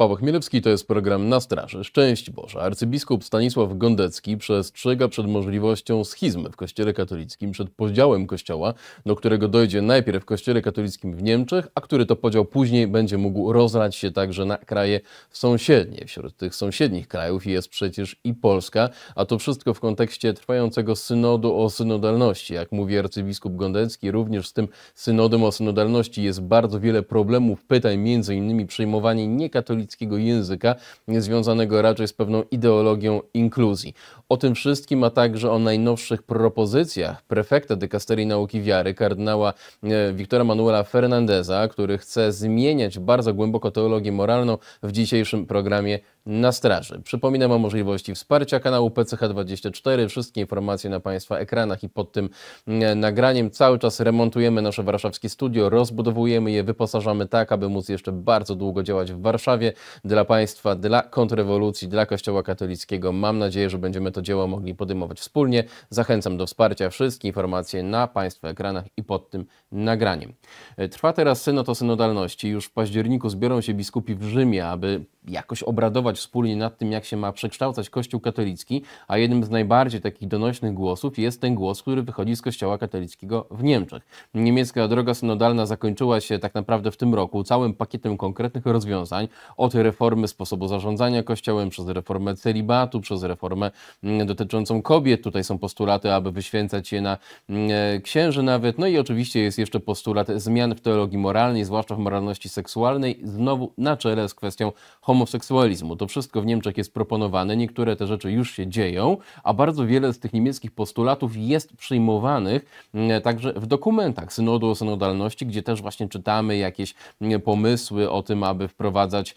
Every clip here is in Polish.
Paweł Chmielewski to jest program Na Straży. Szczęść Boże. Arcybiskup Stanisław Gondecki przestrzega przed możliwością schizmy w Kościele katolickim, przed podziałem Kościoła, do którego dojdzie najpierw w Kościele katolickim w Niemczech, a który to podział później będzie mógł rozlać się także na kraje sąsiednie. Wśród tych sąsiednich krajów jest przecież i Polska, a to wszystko w kontekście trwającego synodu o synodalności. Jak mówi arcybiskup Gondecki, również z tym synodem o synodalności jest bardzo wiele problemów, pytań, między innymi przyjmowanie niekatolickich języka, związanego raczej z pewną ideologią inkluzji. O tym wszystkim, a także o najnowszych propozycjach prefekta dykasterii nauki wiary, kardynała e, Wiktora Manuela Fernandeza, który chce zmieniać bardzo głęboko teologię moralną w dzisiejszym programie na straży. Przypominam o możliwości wsparcia kanału PCH24. Wszystkie informacje na Państwa ekranach i pod tym e, nagraniem. Cały czas remontujemy nasze warszawskie studio, rozbudowujemy je, wyposażamy tak, aby móc jeszcze bardzo długo działać w Warszawie dla Państwa, dla kontrrewolucji, dla Kościoła katolickiego. Mam nadzieję, że będziemy to dzieło mogli podejmować wspólnie. Zachęcam do wsparcia. Wszystkie informacje na Państwa ekranach i pod tym nagraniem. E, trwa teraz synod o synodalności. Już w październiku zbiorą się biskupi w Rzymie, aby jakoś obradować pracować wspólnie nad tym, jak się ma przekształcać Kościół katolicki, a jednym z najbardziej takich donośnych głosów jest ten głos, który wychodzi z Kościoła katolickiego w Niemczech. Niemiecka droga synodalna zakończyła się tak naprawdę w tym roku całym pakietem konkretnych rozwiązań, od reformy sposobu zarządzania Kościołem, przez reformę celibatu, przez reformę mm, dotyczącą kobiet. Tutaj są postulaty, aby wyświęcać je na mm, e, księży nawet. No i oczywiście jest jeszcze postulat zmian w teologii moralnej, zwłaszcza w moralności seksualnej, znowu na czele z kwestią homoseksualizmu. To wszystko w Niemczech jest proponowane, niektóre te rzeczy już się dzieją, a bardzo wiele z tych niemieckich postulatów jest przyjmowanych mm, także w dokumentach synodu o synodalności, gdzie też właśnie czytamy jakieś mm, pomysły o tym, aby wprowadzać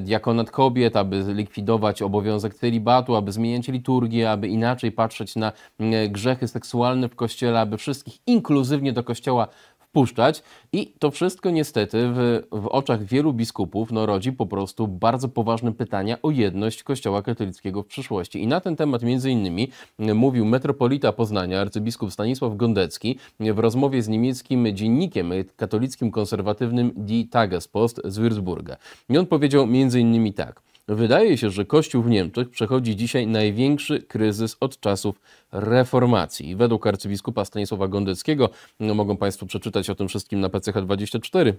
diakonat mm, kobiet, aby likwidować obowiązek celibatu, aby zmieniać liturgię, aby inaczej patrzeć na grzechy seksualne w kościele, aby wszystkich inkluzywnie do kościoła odpuszczać. I to wszystko niestety w, w oczach wielu biskupów no, rodzi po prostu bardzo poważne pytania o jedność Kościoła katolickiego w przyszłości. I na ten temat między innymi e, mówił metropolita Poznania, arcybiskup Stanisław Gondecki e, w rozmowie z niemieckim dziennikiem katolickim konserwatywnym Die Tagespost z Würzburga. I on powiedział między innymi tak – no wydaje się, że Kościół w Niemczech przechodzi dzisiaj największy kryzys od czasów reformacji. Według arcybiskupa Stanisława Gondeckiego, no mogą Państwo przeczytać o tym wszystkim na PCH24,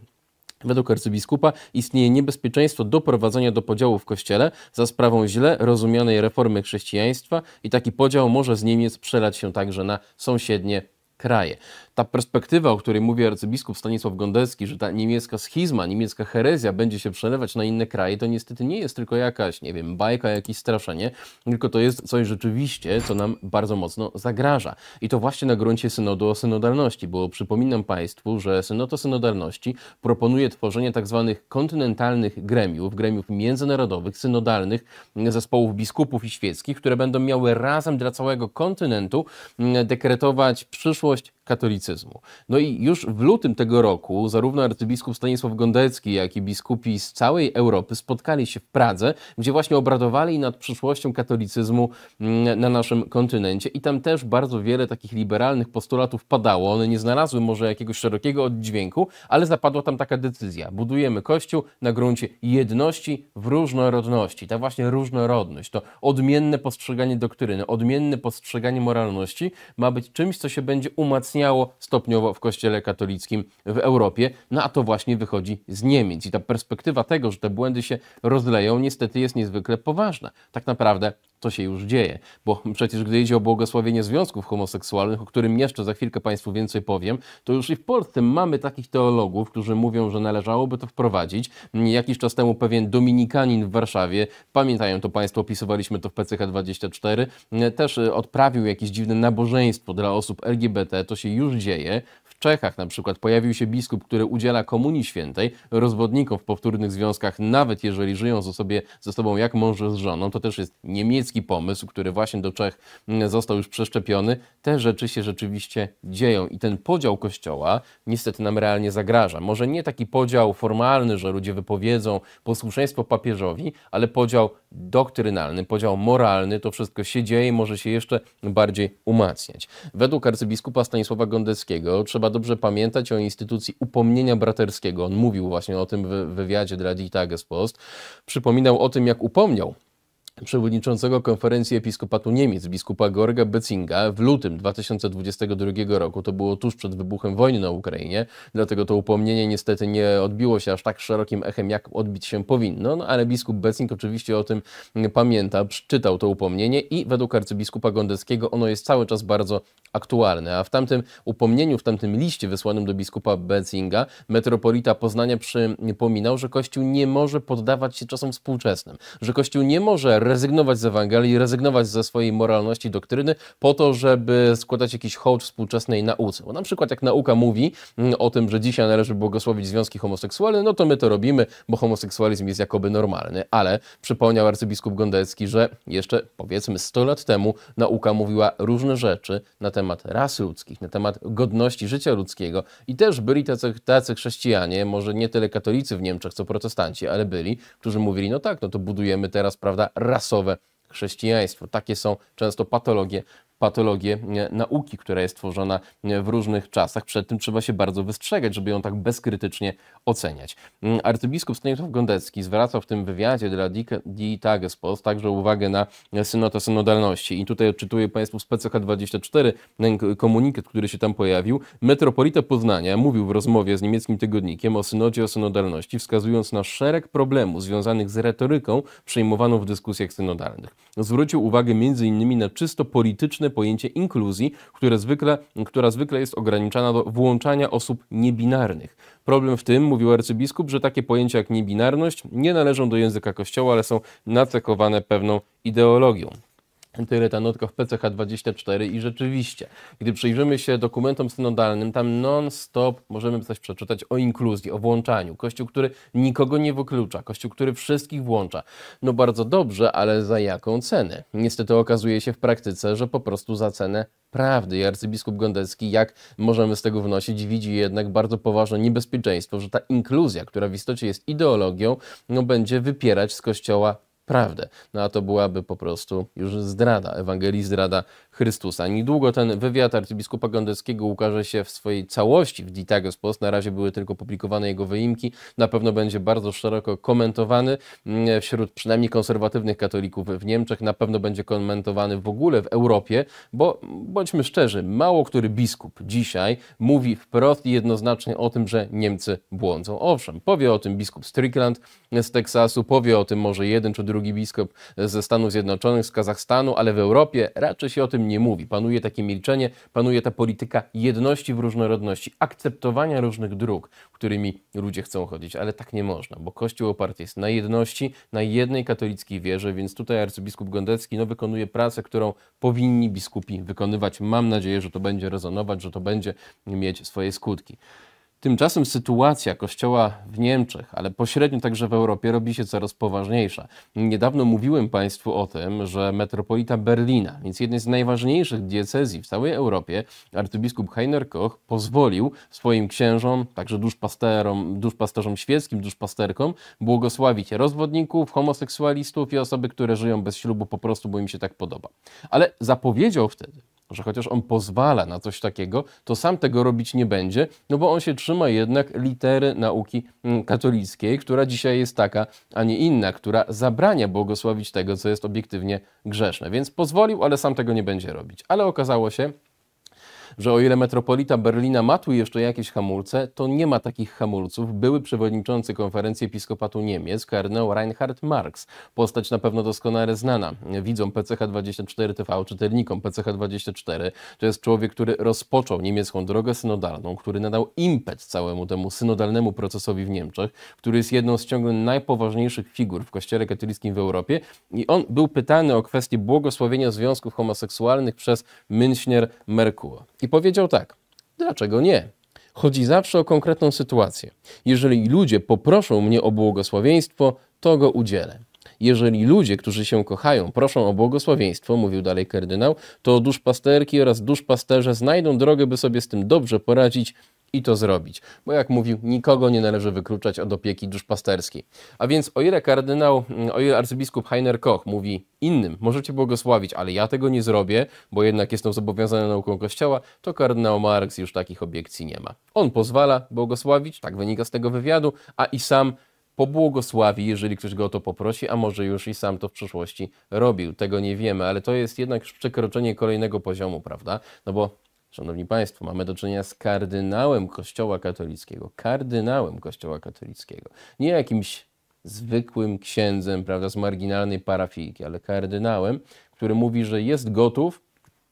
Według arcybiskupa istnieje niebezpieczeństwo doprowadzenia do podziału w kościele za sprawą źle rozumianej reformy chrześcijaństwa i taki podział może z Niemiec przelać się także na sąsiednie kraje ta perspektywa, o której mówi arcybiskup Stanisław Gondelski, że ta niemiecka schizma, niemiecka herezja będzie się przelewać na inne kraje, to niestety nie jest tylko jakaś, nie wiem, bajka, jakieś straszenie, tylko to jest coś rzeczywiście, co nam bardzo mocno zagraża. I to właśnie na gruncie synodu o synodalności, bo przypominam Państwu, że synod o synodalności proponuje tworzenie tak zwanych kontynentalnych gremiów, gremiów międzynarodowych, synodalnych, mm, zespołów biskupów i świeckich, które będą miały razem dla całego kontynentu mm, dekretować przyszłość katolicyzmu. No i już w lutym tego roku zarówno arcybiskup Stanisław Gondecki, jak i biskupi z całej Europy spotkali się w Pradze, gdzie właśnie obradowali nad przyszłością katolicyzmu mm, na naszym kontynencie i tam też bardzo wiele takich liberalnych postulatów padało. One nie znalazły może jakiegoś szerokiego oddźwięku, ale zapadła tam taka decyzja. Budujemy Kościół na gruncie jedności w różnorodności. Ta właśnie różnorodność, to odmienne postrzeganie doktryny, odmienne postrzeganie moralności ma być czymś, co się będzie umacniało istniało stopniowo w Kościele katolickim w Europie, no a to właśnie wychodzi z Niemiec. I ta perspektywa tego, że te błędy się rozleją, niestety jest niezwykle poważna. Tak naprawdę to się już dzieje. Bo przecież gdy idzie o błogosławienie związków homoseksualnych, o którym jeszcze za chwilkę Państwu więcej powiem, to już i w Polsce mamy takich teologów, którzy mówią, że należałoby to wprowadzić. Jakiś czas temu pewien dominikanin w Warszawie, pamiętają to Państwo, opisywaliśmy to w PCH24, też e, odprawił jakieś dziwne nabożeństwo dla osób LGBT, to się już dzieje. W Czechach na przykład pojawił się biskup, który udziela komunii świętej rozwodnikom w powtórnych związkach, nawet jeżeli żyją ze, sobie, ze sobą jak mąż z żoną. To też jest niemiecki pomysł, który właśnie do Czech mm, został już przeszczepiony. Te rzeczy się rzeczywiście dzieją i ten podział kościoła niestety nam realnie zagraża. Może nie taki podział formalny, że ludzie wypowiedzą posłuszeństwo papieżowi, ale podział doktrynalny, podział moralny, to wszystko się dzieje i może się jeszcze bardziej umacniać. Według arcybiskupa Stanisława Gondeckiego trzeba dobrze pamiętać o instytucji upomnienia braterskiego. On mówił właśnie o tym w wywiadzie dla Die Tagespost. Przypominał o tym, jak upomniał przewodniczącego konferencji episkopatu Niemiec, biskupa Gorga Betzinga w lutym 2022 roku. To było tuż przed wybuchem wojny na Ukrainie, dlatego to upomnienie niestety nie odbiło się aż tak szerokim echem, jak odbić się powinno, no, ale biskup Betzing oczywiście o tym pamięta, czytał to upomnienie i według arcybiskupa Gondeckiego ono jest cały czas bardzo aktualne, a w tamtym upomnieniu, w tamtym liście wysłanym do biskupa Betzinga, metropolita Poznania przypominał, że Kościół nie może poddawać się czasom współczesnym, że Kościół nie może rezygnować z Ewangelii, rezygnować ze swojej moralności, doktryny, po to, żeby składać jakiś hołd współczesnej nauce. Bo na przykład jak nauka mówi mm, o tym, że dzisiaj należy błogosławić związki homoseksualne, no to my to robimy, bo homoseksualizm jest jakoby normalny. Ale przypomniał arcybiskup Gondecki, że jeszcze powiedzmy 100 lat temu nauka mówiła różne rzeczy na temat ras ludzkich, na temat godności życia ludzkiego. I też byli tacy, tacy chrześcijanie, może nie tyle katolicy w Niemczech, co protestanci, ale byli, którzy mówili, no tak, no to budujemy teraz, prawda, rasowe chrześcijaństwo. Takie są często patologie patologię nauki, która jest tworzona w różnych czasach. Przed tym trzeba się bardzo wystrzegać, żeby ją tak bezkrytycznie oceniać. Mm, arcybiskup Stanisław Gondecki zwraca w tym wywiadzie dla Die Tagespost także uwagę na synotę synodalności. I tutaj odczytuję Państwu z PCH24 komunikat, który się tam pojawił. Metropolita Poznania mówił w rozmowie z niemieckim tygodnikiem o synodzie o synodalności, wskazując na szereg problemów związanych z retoryką przyjmowaną w dyskusjach synodalnych. Zwrócił uwagę m.in. na czysto polityczne pojęcie inkluzji, które zwykle, która zwykle jest ograniczana do włączania osób niebinarnych. Problem w tym, mówił arcybiskup, że takie pojęcia jak niebinarność nie należą do języka Kościoła, ale są nacechowane pewną ideologią tyle ta notka w PCH24 i rzeczywiście, gdy przyjrzymy się dokumentom synodalnym, tam non-stop możemy coś przeczytać o inkluzji, o włączaniu. Kościół, który nikogo nie wyklucza, kościół, który wszystkich włącza. No bardzo dobrze, ale za jaką cenę? Niestety okazuje się w praktyce, że po prostu za cenę prawdy. I arcybiskup Gondelski, jak możemy z tego wnosić, widzi jednak bardzo poważne niebezpieczeństwo, że ta inkluzja, która w istocie jest ideologią, no będzie wypierać z Kościoła prawdę. No a to byłaby po prostu już zdrada, Ewangelii zdrada Chrystusa. Niedługo ten wywiad arcybiskupa Gondeckiego ukaże się w swojej całości w Ditagus Post. Na razie były tylko publikowane jego wyimki. Na pewno będzie bardzo szeroko komentowany mm, wśród przynajmniej konserwatywnych katolików w Niemczech. Na pewno będzie komentowany w ogóle w Europie, bo bądźmy szczerzy, mało który biskup dzisiaj mówi wprost i jednoznacznie o tym, że Niemcy błądzą. Owszem, powie o tym biskup Strickland z Teksasu, powie o tym może jeden czy drugi biskup ze Stanów Zjednoczonych, z Kazachstanu, ale w Europie raczej się o tym nie mówi. Panuje takie milczenie, panuje ta polityka jedności w różnorodności, akceptowania różnych dróg, którymi ludzie chcą chodzić, ale tak nie można, bo Kościół oparty jest na jedności, na jednej katolickiej wierze, więc tutaj arcybiskup Gondecki no, wykonuje pracę, którą powinni biskupi wykonywać. Mam nadzieję, że to będzie rezonować, że to będzie mieć swoje skutki. Tymczasem sytuacja kościoła w Niemczech, ale pośrednio także w Europie, robi się coraz poważniejsza. Niedawno mówiłem Państwu o tym, że metropolita Berlina, więc jednej z najważniejszych diecezji w całej Europie, arcybiskup Heiner Koch pozwolił swoim księżom, także duszpasterom, duszpasterzom świeckim, duszpasterkom, błogosławić rozwodników, homoseksualistów i osoby, które żyją bez ślubu po prostu, bo im się tak podoba. Ale zapowiedział wtedy, że chociaż on pozwala na coś takiego, to sam tego robić nie będzie, no bo on się trzyma jednak litery nauki mm, katolickiej, która dzisiaj jest taka, a nie inna, która zabrania błogosławić tego, co jest obiektywnie grzeszne. Więc pozwolił, ale sam tego nie będzie robić. Ale okazało się, że o ile metropolita Berlina ma tu jeszcze jakieś hamulce, to nie ma takich hamulców były przewodniczący konferencji episkopatu Niemiec, kardynał Reinhard Marx. Postać na pewno doskonale znana. Widzą PCH24 TV, czytelnikom PCH24. To jest człowiek, który rozpoczął niemiecką drogę synodalną, który nadał impet całemu temu synodalnemu procesowi w Niemczech, który jest jedną z ciągle najpoważniejszych figur w kościele katolickim w Europie. I on był pytany o kwestię błogosławienia związków homoseksualnych przez Münchner Merkur. I powiedział tak: Dlaczego nie? Chodzi zawsze o konkretną sytuację. Jeżeli ludzie poproszą mnie o błogosławieństwo, to go udzielę. Jeżeli ludzie, którzy się kochają, proszą o błogosławieństwo, mówił dalej kardynał, to duszpasterki oraz duszpasterze znajdą drogę, by sobie z tym dobrze poradzić i to zrobić. Bo jak mówił, nikogo nie należy wykluczać od opieki duszpasterskiej. A więc o ile kardynał, mm, o ile arcybiskup Heiner Koch mówi innym, możecie błogosławić, ale ja tego nie zrobię, bo jednak jestem zobowiązany nauką Kościoła, to kardynał Marx już takich obiekcji nie ma. On pozwala błogosławić, tak wynika z tego wywiadu, a i sam pobłogosławi, jeżeli ktoś go o to poprosi, a może już i sam to w przyszłości robił. Tego nie wiemy, ale to jest jednak już przekroczenie kolejnego poziomu, prawda? No bo Szanowni Państwo, mamy do czynienia z kardynałem Kościoła katolickiego. Kardynałem Kościoła katolickiego. Nie jakimś zwykłym księdzem, prawda, z marginalnej parafijki, ale kardynałem, który mówi, że jest gotów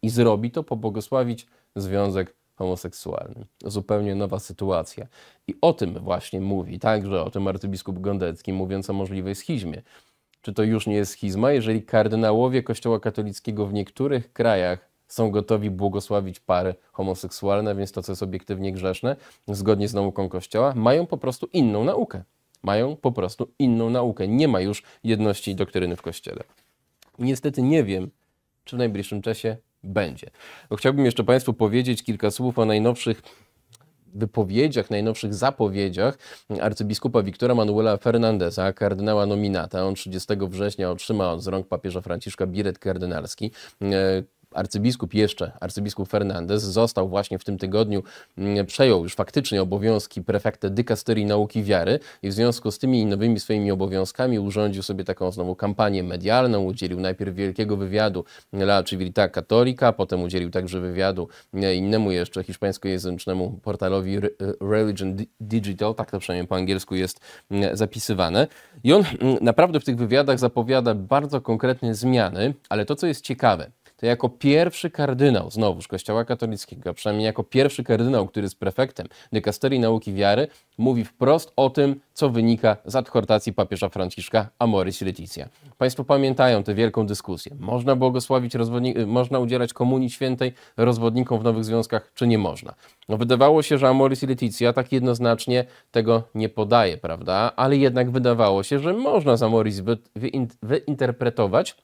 i zrobi to, pobłogosławić związek homoseksualny. Zupełnie nowa sytuacja. I o tym właśnie mówi także o tym arcybiskup Gondecki, mówiąc o możliwej schizmie. Czy to już nie jest schizma, jeżeli kardynałowie Kościoła katolickiego w niektórych krajach są gotowi błogosławić pary homoseksualne, więc to, co jest obiektywnie grzeszne, zgodnie z nauką Kościoła, mają po prostu inną naukę. Mają po prostu inną naukę. Nie ma już jedności doktryny w Kościele. Niestety nie wiem, czy w najbliższym czasie będzie. Bo chciałbym jeszcze Państwu powiedzieć kilka słów o najnowszych wypowiedziach, najnowszych zapowiedziach arcybiskupa Wiktora Manuela Fernandeza, kardynała nominata. On 30 września otrzyma z rąk papieża Franciszka biret kardynalski. E, arcybiskup jeszcze, arcybiskup Fernandez, został właśnie w tym tygodniu, mm, przejął już faktycznie obowiązki prefekta dykasterii nauki wiary i w związku z tymi nowymi swoimi obowiązkami urządził sobie taką znowu kampanię medialną, udzielił najpierw wielkiego wywiadu La Civilita Cattolica, potem udzielił także wywiadu e, innemu jeszcze hiszpańskojęzycznemu portalowi e, Religion Digital, tak to przynajmniej po angielsku jest mm, zapisywane. I on mm, naprawdę w tych wywiadach zapowiada bardzo konkretne zmiany, ale to, co jest ciekawe, to jako pierwszy kardynał, znowuż Kościoła katolickiego, a przynajmniej jako pierwszy kardynał, który jest prefektem dykasterii nauki wiary, mówi wprost o tym, co wynika z adhortacji papieża Franciszka Amoris Laetitia. Państwo pamiętają tę wielką dyskusję. Można błogosławić, y, można udzielać komunii świętej rozwodnikom w nowych związkach, czy nie można? No, wydawało się, że Amoris Laetitia tak jednoznacznie tego nie podaje, prawda? Ale jednak wydawało się, że można z Amoris wyinterpretować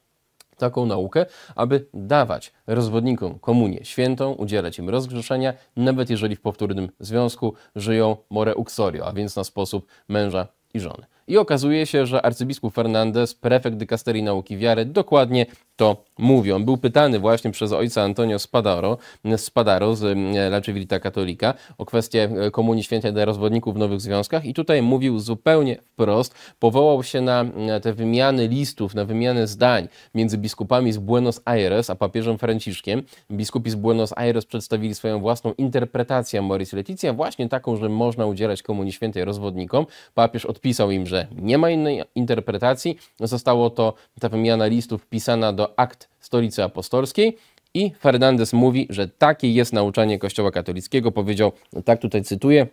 taką naukę, aby dawać rozwodnikom komunię świętą, udzielać im rozgrzeszenia, nawet jeżeli w powtórnym związku żyją more uxorio, a więc na sposób męża i żony. I okazuje się, że arcybiskup Fernandez, prefekt dykasterii nauki wiary, dokładnie to mówią. Był pytany właśnie przez ojca Antonio Spadaro, Spadaro z La Civilita Katolika o kwestię e, Komunii Świętej dla rozwodników w Nowych Związkach i tutaj mówił zupełnie wprost, powołał się na te wymiany listów, na wymianę zdań między biskupami z Buenos Aires a papieżem Franciszkiem. Biskupi z Buenos Aires przedstawili swoją własną interpretację Moris Leticia, właśnie taką, że można udzielać Komunii Świętej rozwodnikom. Papież odpisał im, że nie ma innej interpretacji. Zostało to, ta wymiana listów pisana do do akt Stolicy Apostolskiej. I Fernandez mówi, że takie jest nauczanie Kościoła katolickiego. Powiedział, no tak tutaj cytuję,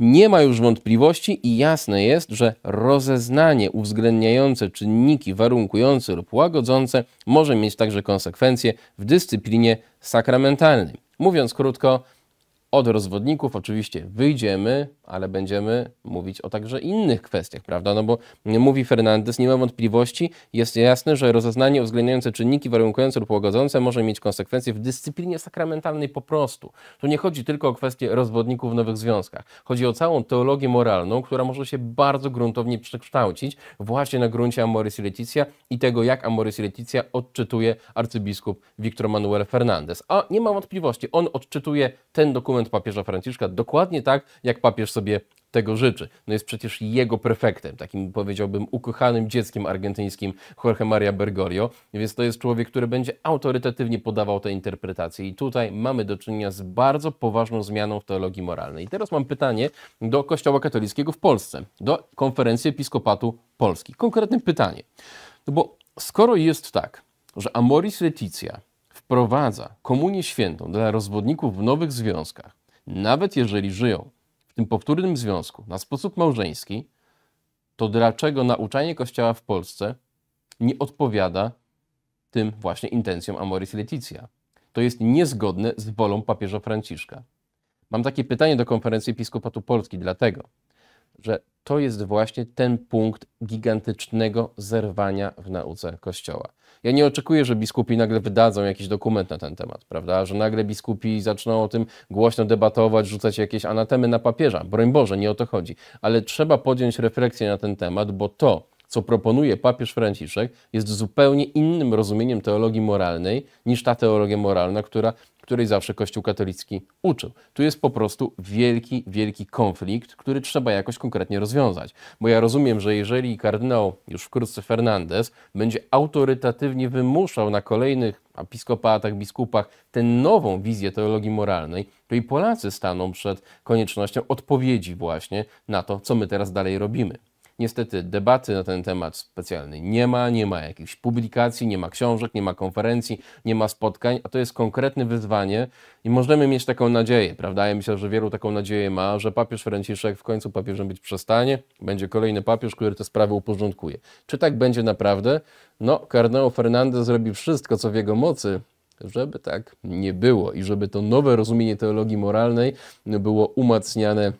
nie ma już wątpliwości i jasne jest, że rozeznanie uwzględniające czynniki warunkujące lub łagodzące może mieć także konsekwencje w dyscyplinie sakramentalnej. Mówiąc krótko, od rozwodników oczywiście wyjdziemy, ale będziemy mówić o także innych kwestiach, prawda? No bo mówi Fernandez, nie ma wątpliwości, jest jasne, że rozeznanie uwzględniające czynniki warunkujące lub łagodzące może mieć konsekwencje w dyscyplinie sakramentalnej po prostu. Tu nie chodzi tylko o kwestię rozwodników w nowych związkach. Chodzi o całą teologię moralną, która może się bardzo gruntownie przekształcić właśnie na gruncie Amoris i Leticia i tego, jak Amoris i Leticia odczytuje arcybiskup Victor Manuel Fernandez. A nie ma wątpliwości, on odczytuje ten dokument papieża Franciszka dokładnie tak, jak papież sobie tego życzy. No jest przecież jego prefektem, takim powiedziałbym ukochanym dzieckiem argentyńskim Jorge Maria Bergoglio, więc to jest człowiek, który będzie autorytatywnie podawał te interpretacje i tutaj mamy do czynienia z bardzo poważną zmianą w teologii moralnej. I teraz mam pytanie do Kościoła katolickiego w Polsce, do Konferencji Episkopatu Polski. Konkretne pytanie, no bo skoro jest tak, że Amoris Leticia wprowadza Komunię Świętą dla rozwodników w nowych związkach, nawet jeżeli żyją tym powtórnym związku na sposób małżeński, to dlaczego nauczanie Kościoła w Polsce nie odpowiada tym właśnie intencjom Amoris Leticia? To jest niezgodne z wolą papieża Franciszka. Mam takie pytanie do konferencji Episkopatu Polski, dlatego, że to jest właśnie ten punkt gigantycznego zerwania w nauce Kościoła. Ja nie oczekuję, że biskupi nagle wydadzą jakiś dokument na ten temat, prawda? Że nagle biskupi zaczną o tym głośno debatować, rzucać jakieś anatemy na papieża. Broń Boże, nie o to chodzi. Ale trzeba podjąć refleksję na ten temat, bo to, co proponuje papież Franciszek, jest zupełnie innym rozumieniem teologii moralnej niż ta teologia moralna, która której zawsze Kościół katolicki uczył. Tu jest po prostu wielki, wielki konflikt, który trzeba jakoś konkretnie rozwiązać. Bo ja rozumiem, że jeżeli kardynał już wkrótce Fernandez będzie autorytatywnie wymuszał na kolejnych episkopatach, biskupach tę nową wizję teologii moralnej, to i Polacy staną przed koniecznością odpowiedzi właśnie na to, co my teraz dalej robimy. Niestety debaty na ten temat specjalnej nie ma, nie ma jakichś publikacji, nie ma książek, nie ma konferencji, nie ma spotkań, a to jest konkretne wyzwanie i możemy mieć taką nadzieję, prawda? Ja myślę, że wielu taką nadzieję ma, że papież Franciszek w końcu papieżem być przestanie, będzie kolejny papież, który te sprawy uporządkuje. Czy tak będzie naprawdę? No, kardynał Fernandez zrobi wszystko, co w jego mocy, żeby tak nie było i żeby to nowe rozumienie teologii moralnej było umacniane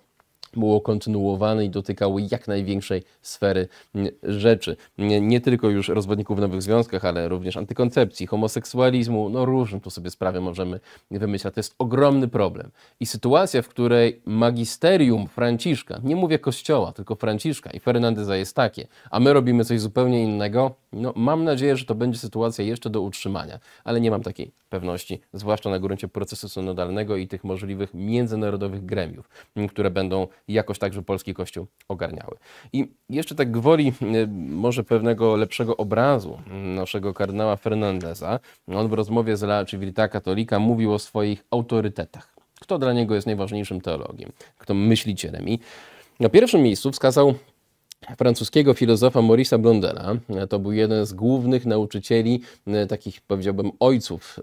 było kontynuowane i dotykało jak największej sfery mm, rzeczy. Nie, nie tylko już rozwodników w nowych związkach, ale również antykoncepcji, homoseksualizmu, no różne tu sobie sprawy możemy wymyślać. To jest ogromny problem. I sytuacja, w której magisterium Franciszka, nie mówię kościoła, tylko Franciszka i Fernandeza jest takie, a my robimy coś zupełnie innego, no, mam nadzieję, że to będzie sytuacja jeszcze do utrzymania, ale nie mam takiej pewności, zwłaszcza na gruncie procesu synodalnego i tych możliwych międzynarodowych gremiów, które będą jakoś także polski Kościół ogarniały. I jeszcze tak gwoli może pewnego lepszego obrazu naszego kardynała Fernandeza. On w rozmowie z La Civilita Katolika mówił o swoich autorytetach. Kto dla niego jest najważniejszym teologiem? Kto myślicielem? I na pierwszym miejscu wskazał francuskiego filozofa Maurice'a Blondela. To był jeden z głównych nauczycieli, takich powiedziałbym ojców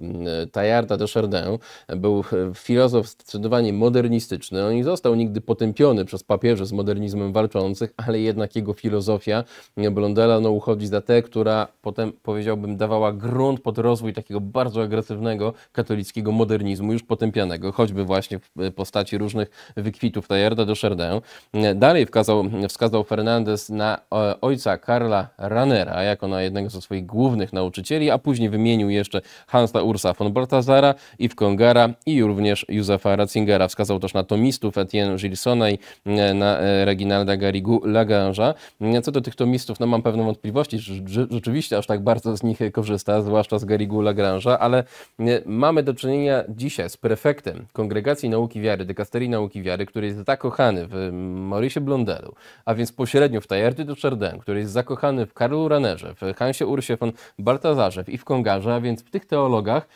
Tayarda de Chardin. Był filozof zdecydowanie modernistyczny. On nie został nigdy potępiony przez papieży z modernizmem walczących, ale jednak jego filozofia Blondela no, uchodzi za tę, która potem powiedziałbym dawała grunt pod rozwój takiego bardzo agresywnego katolickiego modernizmu, już potępianego, choćby właśnie w postaci różnych wykwitów Tayarda de Chardin. Dalej wskazał, wskazał Fernand Fernandez na ojca Karla Ranera jako na jednego ze swoich głównych nauczycieli, a później wymienił jeszcze Hansa Ursa von Baltazara, Yves Kongara i również Józefa Ratzingera. Wskazał też na tomistów Etienne Gilsona i e, na e, Reginalda Garigu Lagrange'a. E, co do tych tomistów, no mam pewne wątpliwości, że rzeczywiście aż tak bardzo z nich korzysta, zwłaszcza z Garigu Lagrange'a, ale mamy do czynienia dzisiaj z prefektem Kongregacji Nauki Wiary, Dykasterii Nauki Wiary, który jest zakochany w Mauricie Blondelu, a więc pośrednio pośrednio w Tajerty do Czerden, który jest zakochany w Karlu Ranerze, w Hansie Ursie von Baltazarze i w Kongarze, a więc w tych teologach,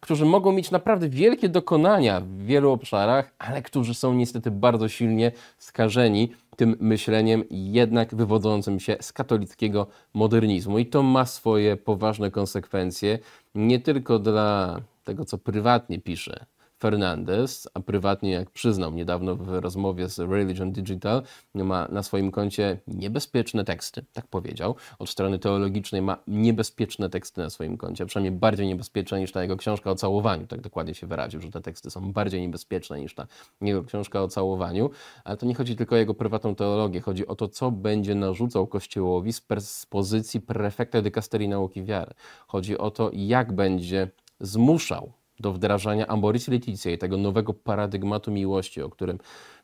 którzy mogą mieć naprawdę wielkie dokonania w wielu obszarach, ale którzy są niestety bardzo silnie skażeni tym myśleniem jednak wywodzącym się z katolickiego modernizmu. I to ma swoje poważne konsekwencje nie tylko dla tego, co prywatnie pisze Fernandez, a prywatnie, jak przyznał niedawno w rozmowie z Religion Digital, ma na swoim koncie niebezpieczne teksty, tak powiedział. Od strony teologicznej ma niebezpieczne teksty na swoim koncie, przynajmniej bardziej niebezpieczne niż ta jego książka o całowaniu, tak dokładnie się wyraził, że te teksty są bardziej niebezpieczne niż ta jego książka o całowaniu, ale to nie chodzi tylko o jego prywatną teologię, chodzi o to, co będzie narzucał Kościołowi z, z pozycji prefekta dykasterii nauki wiary. Chodzi o to, jak będzie zmuszał do wdrażania Amoris Leticia tego nowego paradygmatu miłości, o którym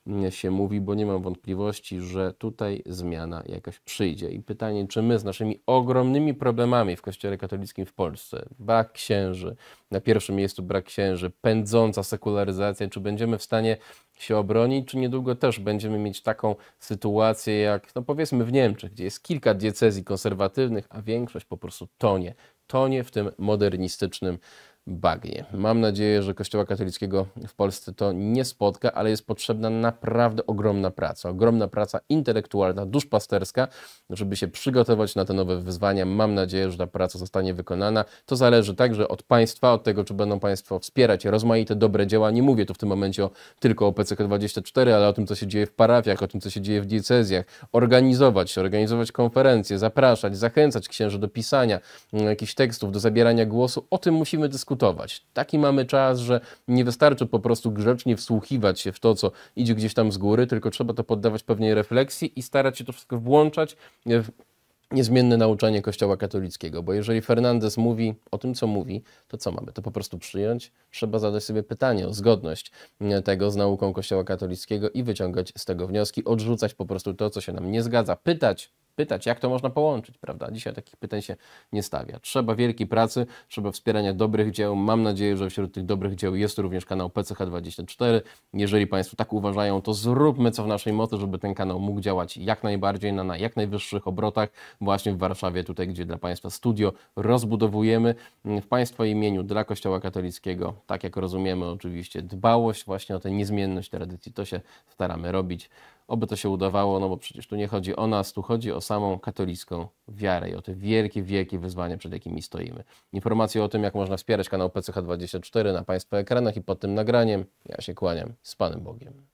mm, się mówi, bo nie mam wątpliwości, że tutaj zmiana jakaś przyjdzie. I pytanie, czy my z naszymi ogromnymi problemami w Kościele katolickim w Polsce, brak księży, na pierwszym miejscu brak księży, pędząca sekularyzacja, czy będziemy w stanie się obronić, czy niedługo też będziemy mieć taką sytuację jak, no powiedzmy w Niemczech, gdzie jest kilka diecezji konserwatywnych, a większość po prostu tonie, tonie w tym modernistycznym bagnie. Mam nadzieję, że Kościoła katolickiego w Polsce to nie spotka, ale jest potrzebna naprawdę ogromna praca, ogromna praca intelektualna, duszpasterska, żeby się przygotować na te nowe wyzwania. Mam nadzieję, że ta praca zostanie wykonana. To zależy także od państwa, od tego, czy będą państwo wspierać rozmaite dobre dzieła. Nie mówię tu w tym momencie o, tylko o PCK24, ale o tym, co się dzieje w parafiach, o tym, co się dzieje w diecezjach. Organizować się, organizować konferencje, zapraszać, zachęcać księży do pisania mm, jakichś tekstów, do zabierania głosu. O tym musimy dyskutować dyskutować. Taki mamy czas, że nie wystarczy po prostu grzecznie wsłuchiwać się w to, co idzie gdzieś tam z góry, tylko trzeba to poddawać pewnej refleksji i starać się to wszystko włączać w niezmienne nauczanie Kościoła katolickiego, bo jeżeli Fernandez mówi o tym, co mówi, to co mamy? To po prostu przyjąć? Trzeba zadać sobie pytanie o zgodność e, tego z nauką Kościoła katolickiego i wyciągać z tego wnioski, odrzucać po prostu to, co się nam nie zgadza, pytać, pytać, jak to można połączyć, prawda? Dzisiaj takich pytań się nie stawia. Trzeba wielkiej pracy, trzeba wspierania dobrych dzieł. Mam nadzieję, że wśród tych dobrych dzieł jest również kanał PCH24. Jeżeli Państwo tak uważają, to zróbmy co w naszej mocy, żeby ten kanał mógł działać jak najbardziej na, na jak najwyższych obrotach, właśnie w Warszawie, tutaj, gdzie dla Państwa studio rozbudowujemy w Państwa imieniu dla Kościoła Katolickiego, tak jak rozumiemy oczywiście, dbałość właśnie o tę niezmienność tradycji. To się staramy robić. Oby to się udawało, no bo przecież tu nie chodzi o nas, tu chodzi o samą katolicką wiarę i o te wielkie, wielkie wyzwania, przed jakimi stoimy. Informacje o tym, jak można wspierać kanał PCH24 na Państwa ekranach i pod tym nagraniem. Ja się kłaniam z Panem Bogiem.